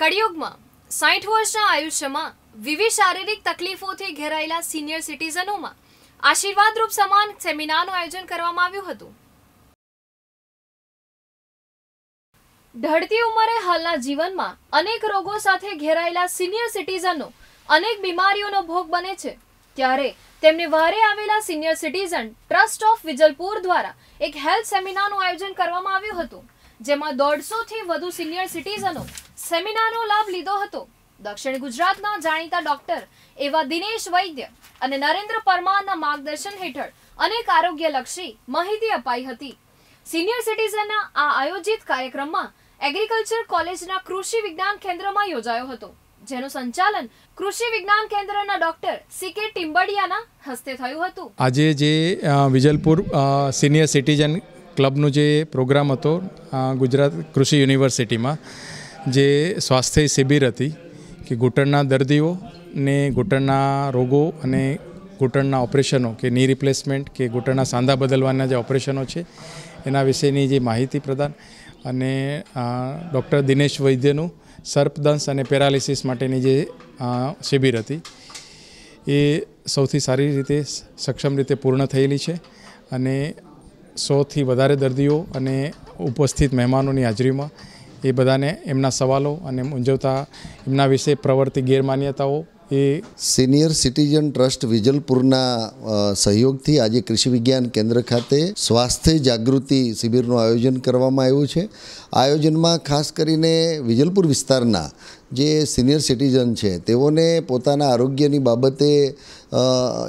કળિયુગમાં સાઠ વર્ષના આયુષ્યમાં વિવિધ શારીરિક તકલીફોથી ઘેરાયેલા સિનિયર સિટીઝનોમાં આશીર્વાદરૂપ સમાન સેમિનારનું આયોજન કરવામાં આવ્યું હતું ઢળતી ઉંમરે હાલના જીવનમાં અનેક રોગો સાથે ઘેરાયેલા સિનિયર સિટીઝનો અનેક બીમારીઓનો ભોગ બને છે ત્યારે તેમને વારે આવેલા senior citizen trust of Vijalpur દ્વારા એક હેલ્થ સેમિનારનું આયોજન કરવામાં આવ્યું હતું જેમાં દોઢસોથી વધુ સિનિયર સિટીઝનો સેમિનારનો લાભ લીધો હતો દક્ષિણ ગુજરાતના જાણીતા ડોક્ટર એવા દિનેશ વૈદ્ય અને નરેન્દ્ર પરમારના માર્ગદર્શન હેઠળ અનેક આરોગ્યલક્ષી માહિતી અપાઈ હતી સિનિયર સિટીઝનના આ આયોજિત કાર્યક્રમમાં એગ્રીકલ્ચર કોલેજના કૃષિ વિજ્ઞાન કેન્દ્રમાં યોજાયો હતો જેનું સંચાલન કૃષિ વિજ્ઞાન કેન્દ્રના ડોક્ટર સી કે ટિમ્બડિયાના હસ્તે થયું હતું આજે જે વિજલપુર સિનિયર સિટીઝન ક્લબનો જે પ્રોગ્રામ હતો ગુજરાત કૃષિ યુનિવર્સિટીમાં જે સ્વાસ્થ્ય શિબિર હતી કે ઘૂંટણના દર્દીઓને ઘૂંટણના રોગો અને ઘૂંટણના ઓપરેશનો કે ની રિપ્લેસમેન્ટ કે ઘૂંટણના સાંધા બદલવાના જે ઓપરેશનો છે એના વિશેની જે માહિતી પ્રદાન અને ડૉક્ટર દિનેશ વૈદ્યનું સર્પદંશ અને પેરાલિસિસ માટેની જે શિબિર હતી એ સૌથી સારી રીતે સક્ષમ રીતે પૂર્ણ થયેલી છે અને સોથી વધારે દર્દીઓ અને ઉપસ્થિત મહેમાનોની હાજરીમાં એ બધાને એમના સવાલો અને મૂંઝવતા એમના વિશે પ્રવર્તી ગેરમાન્યતાઓ એ સિનિયર સિટીઝન ટ્રસ્ટ વિજલપુરના સહયોગથી આજે કૃષિ વિજ્ઞાન કેન્દ્ર ખાતે સ્વાસ્થ્ય જાગૃતિ શિબિરનું આયોજન કરવામાં આવ્યું છે આયોજનમાં ખાસ કરીને વિજલપુર વિસ્તારના જે સિનિયર સિટીઝન છે તેઓને પોતાના આરોગ્યની બાબતે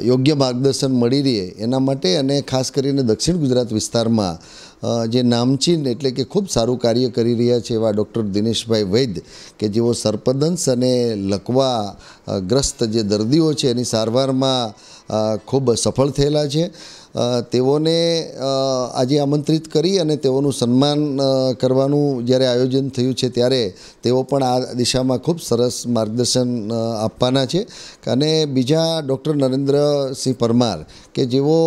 યોગ્ય માર્ગદર્શન મળી રહે એના માટે અને ખાસ કરીને દક્ષિણ ગુજરાત વિસ્તારમાં જે નામચીન એટલે કે ખૂબ સારું કાર્ય કરી રહ્યા છે એવા ડૉક્ટર દિનેશભાઈ વૈદ કે જેઓ સર્પદંશ અને લકવા ગ્રસ્ત જે દર્દીઓ છે એની સારવારમાં ખૂબ સફળ થયેલા છે તેઓને આજે આમંત્રિત કરી અને તેઓનું સન્માન કરવાનું જ્યારે આયોજન થયું છે ત્યારે તેઓ પણ આ દિશામાં ખૂબ સરસ માર્ગદર્શન આપવાના છે અને બીજા ડૉક્ટર નરેન્દ્રસિંહ પરમાર કે જેઓ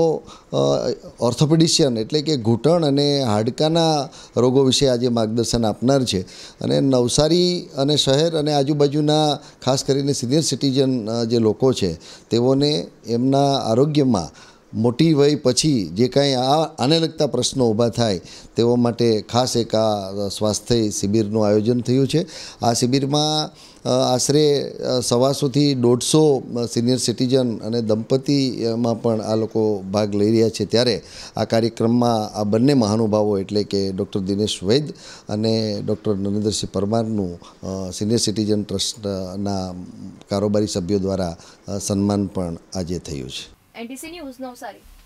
ઓર્થોપેડિશિયન એટલે કે ઘૂંટણ અને હાડકાના રોગો વિશે આજે માર્ગદર્શન આપનાર છે અને નવસારી અને શહેર અને આજુબાજુના ખાસ કરીને સિનિયર સિટીઝન જે લોકો છે તેઓને એમના આરોગ્યમાં મોટી વય પછી જે કાંઈ આ આને લગતા પ્રશ્નો ઊભા થાય તેઓ માટે ખાસ એક આ સ્વાસ્થ્ય શિબિરનું આયોજન થયું છે આ શિબિરમાં આશરે સવાસોથી દોઢસો સિનિયર સિટીઝન અને દંપતીમાં પણ આ લોકો ભાગ લઈ રહ્યા છે ત્યારે આ કાર્યક્રમમાં આ બંને મહાનુભાવો એટલે કે ડૉક્ટર દિનેશ વૈદ અને ડૉક્ટર નરેન્દ્રસિંહ પરમારનું સિનિયર સિટીઝન ટ્રસ્ટના કારોબારી સભ્યો દ્વારા સન્માન પણ આજે થયું છે and Disney News. No, sorry.